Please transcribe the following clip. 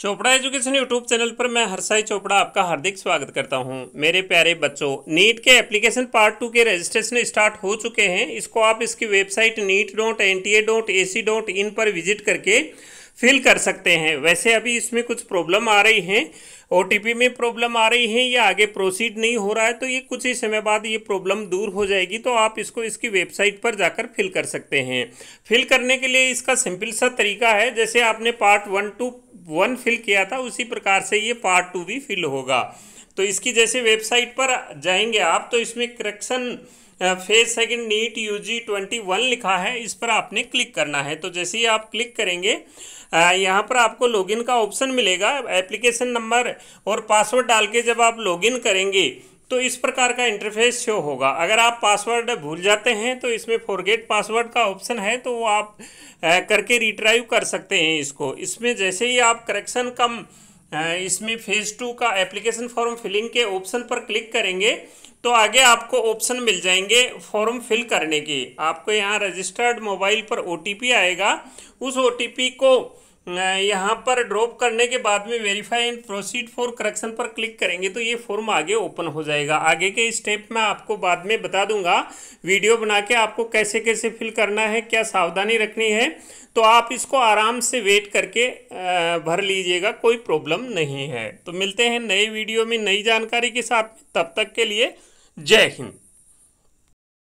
Chopra education YouTube channel पर मैं हरसाई चोपड़ा आपका हार्दिक स्वागत करता हूं मेरे प्यारे बच्चों नीट के एप्लीकेशन पार्ट टू के रजिस्ट्रेशन स्टार्ट हो चुके हैं इसको आप इसकी website NEET dot N T A dot A C dot in पर विजिट करके फिल कर सकते हैं वैसे अभी इसमें कुछ प्रॉब्लम आ रही हैं ओ में प्रॉब्लम आ रही है या आगे प्रोसीड नहीं हो रहा है तो ये कुछ ही समय बाद ये प्रॉब्लम दूर हो जाएगी तो आप इसको इसकी वेबसाइट पर जाकर फिल कर सकते हैं फिल करने के लिए इसका सिंपल सा तरीका है जैसे आपने part one two one fill किया था उसी प्रकार से ये पार्ट टू भी फिल होगा तो इसकी जैसे वेबसाइट पर जाएंगे आप तो इसमें correction phase second NEET U G twenty one लिखा है इस पर आपने क्लिक करना है तो जैसे ही आप क्लिक करेंगे यहाँ पर आपको लॉगिन का ऑप्शन मिलेगा एप्लीकेशन नंबर और पासवर्ड डाल के जब आप लॉगिन करेंगे तो इस प्रकार का इंटरफेस शो होगा अगर आप पासवर्ड भूल जाते हैं तो इसमें फॉरगेट पासवर्ड का ऑप्शन है तो वो आप करके रिट्राइव कर सकते हैं इसको इसमें जैसे ही आप करेक्शन कम इसमें फेज़ टू का एप्लीकेशन फॉर्म फिलिंग के ऑप्शन पर क्लिक करेंगे तो आगे आपको ऑप्शन मिल जाएंगे फॉर्म फिल करने के आपको यहाँ रजिस्टर्ड मोबाइल पर ओ आएगा उस ओ को यहाँ पर ड्रॉप करने के बाद में verify and proceed for correction पर क्लिक करेंगे तो ये फॉर्म आगे ओपन हो जाएगा आगे के स्टेप मैं आपको बाद में बता दूंगा वीडियो बना के आपको कैसे कैसे फिल करना है क्या सावधानी रखनी है तो आप इसको आराम से वेट करके भर लीजिएगा कोई प्रॉब्लम नहीं है तो मिलते हैं नए वीडियो में नई जानकारी के साथ तब तक के लिए जय हिंद